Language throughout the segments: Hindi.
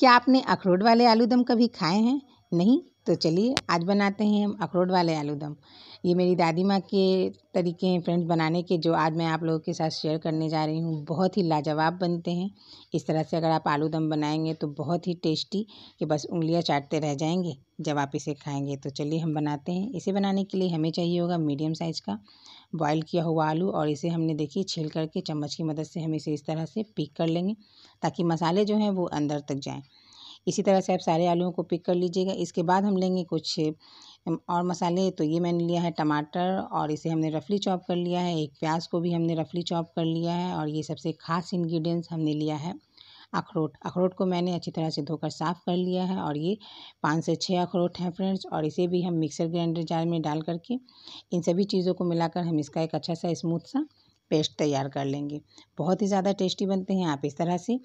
क्या आपने अखरोट वाले आलू दम कभी खाए हैं नहीं तो चलिए आज बनाते हैं हम अखरोट वाले आलू दम ये मेरी दादी माँ के तरीके हैं फ्रेंड्स बनाने के जो आज मैं आप लोगों के साथ शेयर करने जा रही हूँ बहुत ही लाजवाब बनते हैं इस तरह से अगर आप आलू दम बनाएंगे तो बहुत ही टेस्टी कि बस उंगलियाँ चाटते रह जाएंगे जब आप इसे खाएंगे तो चलिए हम बनाते हैं इसे बनाने के लिए हमें चाहिए होगा मीडियम साइज़ का बॉईल किया हुआ आलू और इसे हमने देखिए छील करके चम्मच की मदद से हम इसे इस तरह से पिक कर लेंगे ताकि मसाले जो हैं वो अंदर तक जाएँ इसी तरह से आप सारे आलूओं को पिक कर लीजिएगा इसके बाद हम लेंगे कुछ और मसाले तो ये मैंने लिया है टमाटर और इसे हमने रफली चॉप कर लिया है एक प्याज को भी हमने रफली चॉप कर लिया है और ये सबसे खास इंग्रेडिएंट्स हमने लिया है अखरोट अखरोट को मैंने अच्छी तरह से धोकर साफ़ कर लिया है और ये पाँच से छः अखरोट हैं फ्रेंड्स और इसे भी हम मिक्सर ग्राइंडर जार में डाल करके इन सभी चीज़ों को मिलाकर हम इसका एक अच्छा सा स्मूथ सा पेस्ट तैयार कर लेंगे बहुत ही ज़्यादा टेस्टी बनते हैं आप इस तरह से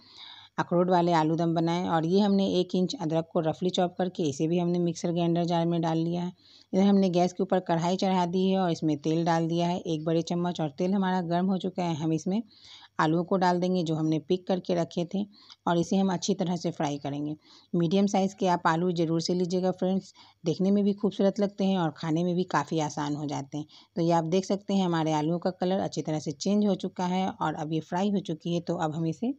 अखरोट वाले आलू दम बनाएं और ये हमने एक इंच अदरक को रफली चॉप करके इसे भी हमने मिक्सर ग्राइंडर जार में डाल लिया है इधर हमने गैस के ऊपर कढ़ाई चढ़ा दी है और इसमें तेल डाल दिया है एक बड़े चम्मच और तेल हमारा गर्म हो चुका है हम इसमें आलू को डाल देंगे जो हमने पिक करके रखे थे और इसे हम अच्छी तरह से फ्राई करेंगे मीडियम साइज़ के आप आलू ज़रूर से लीजिएगा फ्रेंड्स देखने में भी खूबसूरत लगते हैं और खाने में भी काफ़ी आसान हो जाते हैं तो ये आप देख सकते हैं हमारे आलुओं का कलर अच्छी तरह से चेंज हो चुका है और अब ये फ्राई हो चुकी है तो अब हम इसे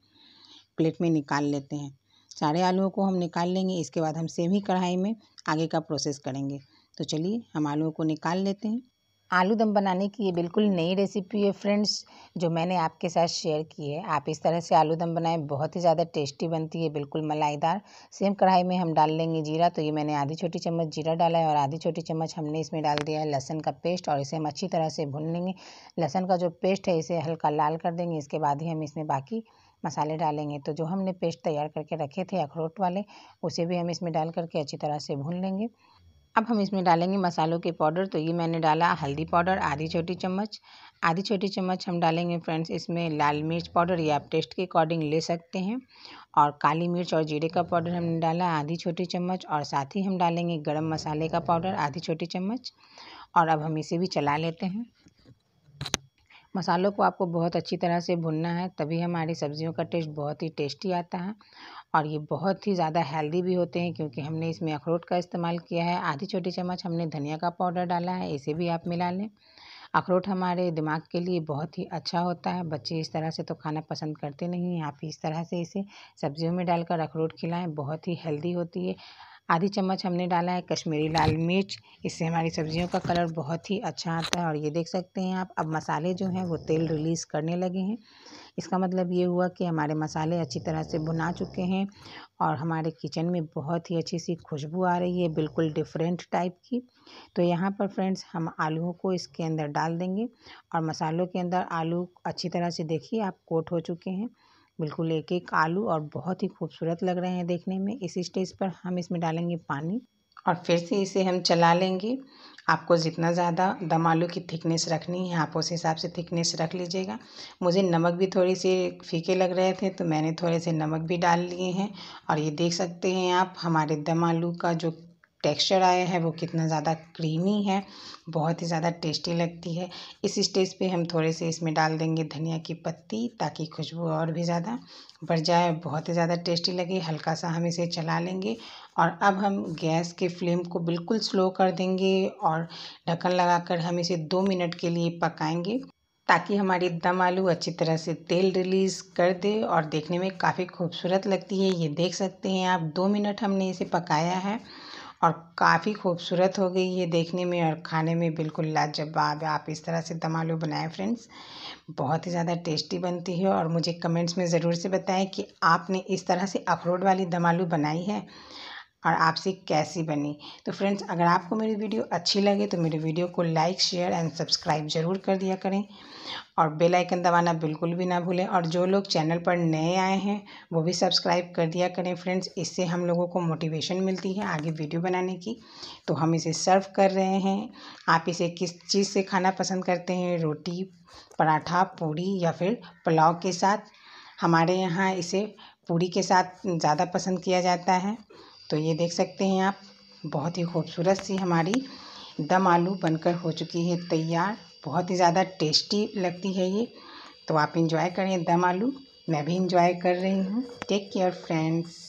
प्लेट में निकाल लेते हैं सारे आलुओं को हम निकाल लेंगे इसके बाद हम सेम ही कढ़ाई में आगे का प्रोसेस करेंगे तो चलिए हम आलुओं को निकाल लेते हैं आलू दम बनाने की ये बिल्कुल नई रेसिपी है फ्रेंड्स जो मैंने आपके साथ शेयर की है आप इस तरह से आलू दम बनाएं बहुत ही ज़्यादा टेस्टी बनती है बिल्कुल मलाईदार सेम कढ़ाई में हम डाल लेंगे जीरा तो ये मैंने आधी छोटी चम्मच जीरा डाला है और आधी छोटी चम्मच हमने इसमें डाल दिया है लहसन का पेस्ट और इसे हम अच्छी तरह से भून लेंगे लहसन का जो पेस्ट है इसे हल्का लाल कर देंगे इसके बाद ही हम इसमें बाकी मसाले डालेंगे तो जो हमने पेस्ट तैयार करके रखे थे अखरोट वाले उसे भी हम इसमें डाल करके अच्छी तरह से भून लेंगे अब हम इसमें डालेंगे मसालों के पाउडर तो ये मैंने डाला हल्दी पाउडर आधी छोटी चम्मच आधी छोटी चम्मच हम डालेंगे फ्रेंड्स इसमें लाल मिर्च पाउडर ये आप टेस्ट के अकॉर्डिंग ले सकते हैं और काली मिर्च और जीरे का पाउडर हमने डाला आधी छोटी चम्मच और साथ ही हम डालेंगे गरम मसाले का पाउडर आधी छोटी चम्मच और अब हम इसे भी चला लेते हैं मसालों को आपको बहुत अच्छी तरह से भुनना है तभी हमारी सब्जियों का टेस्ट बहुत ही टेस्टी आता है और ये बहुत ही ज़्यादा हेल्दी भी होते हैं क्योंकि हमने इसमें अखरोट का इस्तेमाल किया है आधी छोटी चम्मच हमने धनिया का पाउडर डाला है इसे भी आप मिला लें अखरोट हमारे दिमाग के लिए बहुत ही अच्छा होता है बच्चे इस तरह से तो खाना पसंद करते नहीं हैं आप इस तरह से इसे सब्जियों में डालकर अखरोट खिलाएं बहुत ही हेल्दी होती है आधी चम्मच हमने डाला है कश्मीरी लाल मिर्च इससे हमारी सब्जियों का कलर बहुत ही अच्छा आता है और ये देख सकते हैं आप अब मसाले जो हैं वो तेल रिलीज़ करने लगे हैं इसका मतलब ये हुआ कि हमारे मसाले अच्छी तरह से भुना चुके हैं और हमारे किचन में बहुत ही अच्छी सी खुशबू आ रही है बिल्कुल डिफरेंट टाइप की तो यहाँ पर फ्रेंड्स हम आलूओं को इसके अंदर डाल देंगे और मसालों के अंदर आलू अच्छी तरह से देखिए आप कोट हो चुके हैं बिल्कुल एक एक आलू और बहुत ही खूबसूरत लग रहे हैं देखने में इस स्टेज पर हम इसमें डालेंगे पानी और फिर से इसे हम चला लेंगे आपको जितना ज़्यादा दम आलू की थिकनेस रखनी है आप उस हिसाब से थिकनेस रख लीजिएगा मुझे नमक भी थोड़े से फीके लग रहे थे तो मैंने थोड़े से नमक भी डाल लिए हैं और ये देख सकते हैं आप हमारे दम आलू का जो टेक्सचर आया है वो कितना ज़्यादा क्रीमी है बहुत ही ज़्यादा टेस्टी लगती है इस स्टेज पे हम थोड़े से इसमें डाल देंगे धनिया की पत्ती ताकि खुशबू और भी ज़्यादा बढ़ जाए बहुत ही ज़्यादा टेस्टी लगे हल्का सा हम इसे चला लेंगे और अब हम गैस के फ्लेम को बिल्कुल स्लो कर देंगे और ढक्कन लगाकर हम इसे दो मिनट के लिए पकाएंगे ताकि हमारी दम आलू अच्छी तरह से तेल रिलीज़ कर दे और देखने में काफ़ी खूबसूरत लगती है ये देख सकते हैं आप दो मिनट हमने इसे पकाया है और काफ़ी खूबसूरत हो गई है देखने में और खाने में बिल्कुल लाजवाब आप इस तरह से दम आलू बनाएं फ्रेंड्स बहुत ही ज़्यादा टेस्टी बनती है और मुझे कमेंट्स में ज़रूर से बताएं कि आपने इस तरह से अखरोट वाली दम आलू बनाई है और आपसे कैसी बनी तो फ्रेंड्स अगर आपको मेरी वीडियो अच्छी लगे तो मेरे वीडियो को लाइक शेयर एंड सब्सक्राइब ज़रूर कर दिया करें और बेल आइकन दबाना बिल्कुल भी ना भूलें और जो लोग चैनल पर नए आए हैं वो भी सब्सक्राइब कर दिया करें फ्रेंड्स इससे हम लोगों को मोटिवेशन मिलती है आगे वीडियो बनाने की तो हम इसे सर्व कर रहे हैं आप इसे किस चीज़ से खाना पसंद करते हैं रोटी पराठा पूरी या फिर पुलाव के साथ हमारे यहाँ इसे पूरी के साथ ज़्यादा पसंद किया जाता है तो ये देख सकते हैं आप बहुत ही खूबसूरत सी हमारी दम आलू बनकर हो चुकी है तैयार बहुत ही ज़्यादा टेस्टी लगती है ये तो आप इंजॉय करें दम आलू मैं भी इंजॉय कर रही हूँ टेक केयर फ्रेंड्स